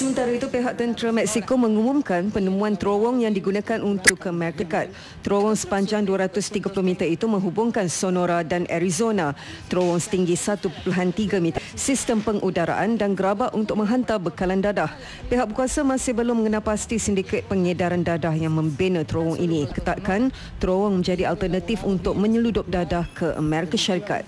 Sementara itu, pihak tentera Meksiko mengumumkan penemuan terowong yang digunakan untuk ke Merkekat. Terowong sepanjang 230 meter itu menghubungkan Sonora dan Arizona. Terowong setinggi 1.3 meter. Sistem pengudaraan dan gerabak untuk menghantar bekalan dadah. Pihak berkuasa masih belum mengenal pasti sindiket pengedaran dadah yang membina terowong ini. Ketatkan, terowong menjadi alternatif untuk menyeludup dadah ke Amerika Syarikat.